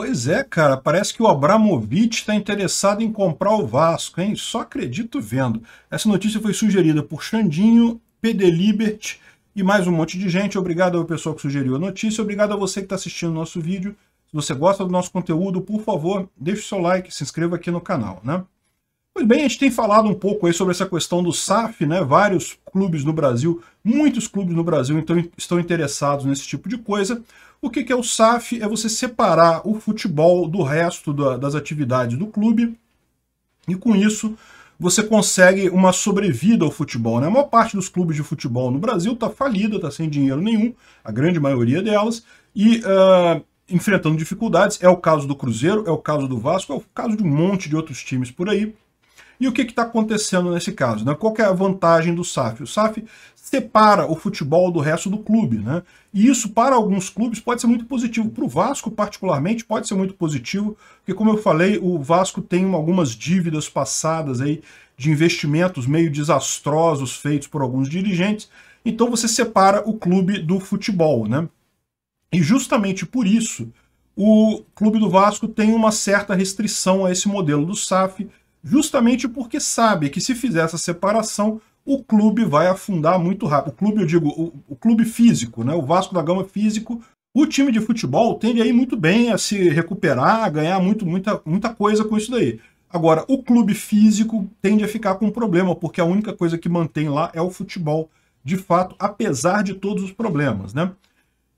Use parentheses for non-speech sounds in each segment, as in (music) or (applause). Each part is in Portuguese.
Pois é, cara, parece que o Abramovich está interessado em comprar o Vasco, hein? Só acredito vendo. Essa notícia foi sugerida por Xandinho, PD Libert e mais um monte de gente. Obrigado ao pessoal que sugeriu a notícia, obrigado a você que está assistindo o nosso vídeo. Se você gosta do nosso conteúdo, por favor, deixe seu like, se inscreva aqui no canal, né? Pois bem, a gente tem falado um pouco aí sobre essa questão do SAF, né? Vários clubes no Brasil, muitos clubes no Brasil então, estão interessados nesse tipo de coisa. O que, é o SAF? É você separar o futebol do resto das atividades do clube e com isso você consegue uma sobrevida ao futebol. Né? A maior parte dos clubes de futebol no Brasil está falida, está sem dinheiro nenhum, a grande maioria delas, e uh, enfrentando dificuldades. É o caso do Cruzeiro, é o caso do Vasco, é o caso de um monte de outros times por aí. E o que está acontecendo nesse caso? Né? Qual é a vantagem do SAF? O SAF separa o futebol do resto do clube, né? E isso para alguns clubes pode ser muito positivo, para o Vasco particularmente pode ser muito positivo, porque como eu falei, o Vasco tem algumas dívidas passadas aí de investimentos meio desastrosos feitos por alguns dirigentes, então você separa o clube do futebol, né? E justamente por isso, o clube do Vasco tem uma certa restrição a esse modelo do SAF, justamente porque sabe que se fizer essa separação, o clube vai afundar muito rápido. O clube, eu digo, o, o clube físico, né? O Vasco da Gama físico. O time de futebol tende a ir muito bem a se recuperar, a ganhar muito, muita, muita coisa com isso daí. Agora, o clube físico tende a ficar com um problema, porque a única coisa que mantém lá é o futebol, de fato, apesar de todos os problemas, né?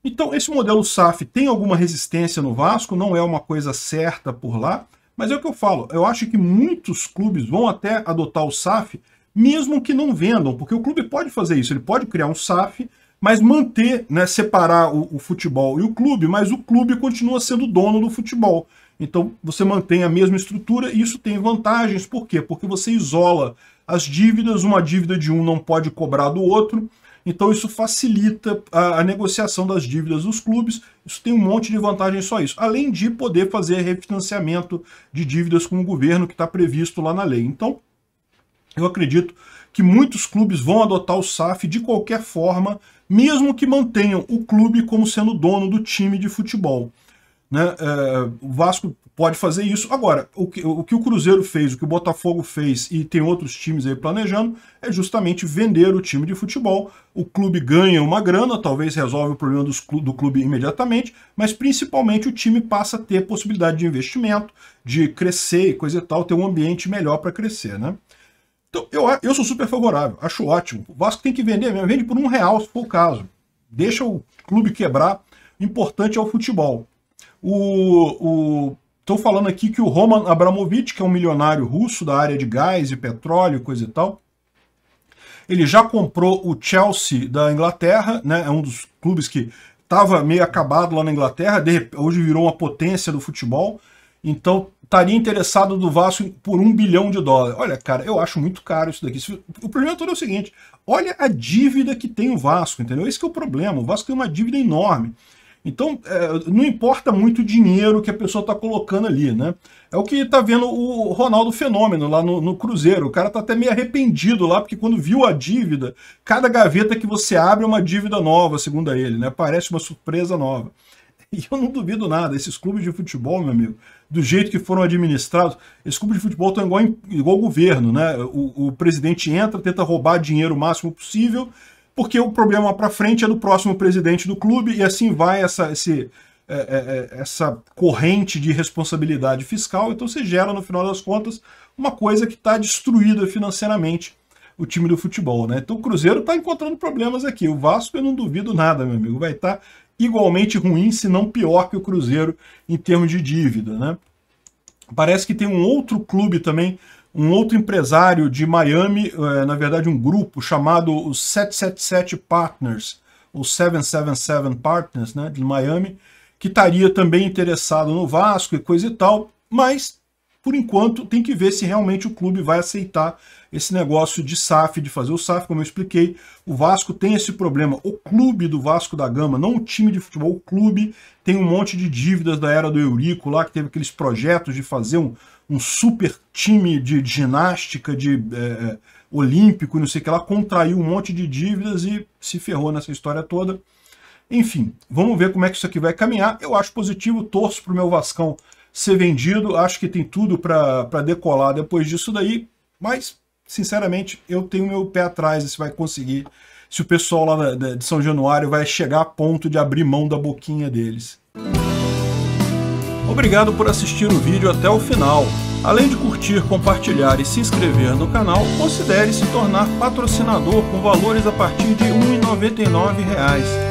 Então, esse modelo SAF tem alguma resistência no Vasco, não é uma coisa certa por lá, mas é o que eu falo, eu acho que muitos clubes vão até adotar o SAF mesmo que não vendam, porque o clube pode fazer isso, ele pode criar um SAF, mas manter, né, separar o, o futebol e o clube, mas o clube continua sendo dono do futebol. Então você mantém a mesma estrutura e isso tem vantagens. Por quê? Porque você isola as dívidas, uma dívida de um não pode cobrar do outro. Então isso facilita a, a, negociação das dívidas dos clubes. Isso tem um monte de vantagens só isso. Além de poder fazer refinanciamento de dívidas com o governo que está previsto lá na lei. Então eu acredito que muitos clubes vão adotar o SAF de qualquer forma, mesmo que mantenham o clube como sendo dono do time de futebol. Né? É, o Vasco pode fazer isso. Agora, o que, o que, o Cruzeiro fez, o que o Botafogo fez e tem outros times aí planejando, é justamente vender o time de futebol. O clube ganha uma grana, talvez resolve o problema dos, do clube imediatamente, mas principalmente o time passa a ter possibilidade de investimento, de crescer e coisa e tal, ter um ambiente melhor para crescer. Né? Então, eu, eu sou super favorável, acho ótimo. O Vasco tem que vender mesmo, vende por um real, se for o caso. Deixa o clube quebrar, o importante é o futebol. O, o, Estou falando aqui que o Roman Abramovich, que é um milionário russo da área de gás e petróleo, coisa e tal, ele já comprou o Chelsea da Inglaterra, né? É um dos clubes que estava meio acabado lá na Inglaterra, de, hoje virou uma potência do futebol. Então estaria interessado do Vasco por um bilhão de dólares. Olha, cara, eu acho muito caro isso daqui. O problema todo é o seguinte, olha a dívida que tem o Vasco, entendeu? Esse é o problema, o Vasco tem uma dívida enorme. Então, é, não importa muito o dinheiro que a pessoa está colocando ali, né? É o que está vendo o Ronaldo Fenômeno lá no, no Cruzeiro. O cara está até meio arrependido lá, porque quando viu a dívida, cada gaveta que você abre é uma dívida nova, segundo ele, né? Parece uma surpresa nova. (laughs) E eu não duvido nada, esses clubes de futebol, meu amigo, do jeito que foram administrados, esses clubes de futebol estão igual, igual governo, né? O, o presidente entra, tenta roubar dinheiro o máximo possível, porque o problema para frente é do próximo presidente do clube, e assim vai essa, esse, é, é, é, essa corrente de responsabilidade fiscal. Então você gera, no final das contas, uma coisa que está destruída financeiramente o time do futebol, né? Então o Cruzeiro está encontrando problemas aqui. O Vasco, eu não duvido nada, meu amigo, vai estar tá igualmente ruim, se não pior que o Cruzeiro em termos de dívida. Né? Parece que tem um outro clube também, um outro empresário de Miami, é, na verdade um grupo chamado os 777 Partners, ou 777 Partners né, de Miami, que estaria também interessado no Vasco e coisa e tal, mas por enquanto, tem que ver se realmente o clube vai aceitar esse negócio de SAF, de fazer o SAF, como eu expliquei. O Vasco tem esse problema. O clube do Vasco da Gama, não o time de futebol, o clube tem um monte de dívidas da era do Eurico lá, que teve aqueles projetos de fazer um, um super time de ginástica, de é, olímpico, não sei o que lá, contraiu um monte de dívidas e se ferrou nessa história toda. Enfim, vamos ver como é que isso aqui vai caminhar. Eu acho positivo, torço para o meu Vascão ser vendido. Acho que tem tudo para decolar depois disso daí, mas, sinceramente, eu tenho meu pé atrás se vai conseguir, se o pessoal lá de São Januário vai chegar a ponto de abrir mão da boquinha deles. Obrigado por assistir o vídeo até o final. Além de curtir, compartilhar e se inscrever no canal, considere se tornar patrocinador com valores a partir de R$ 1,99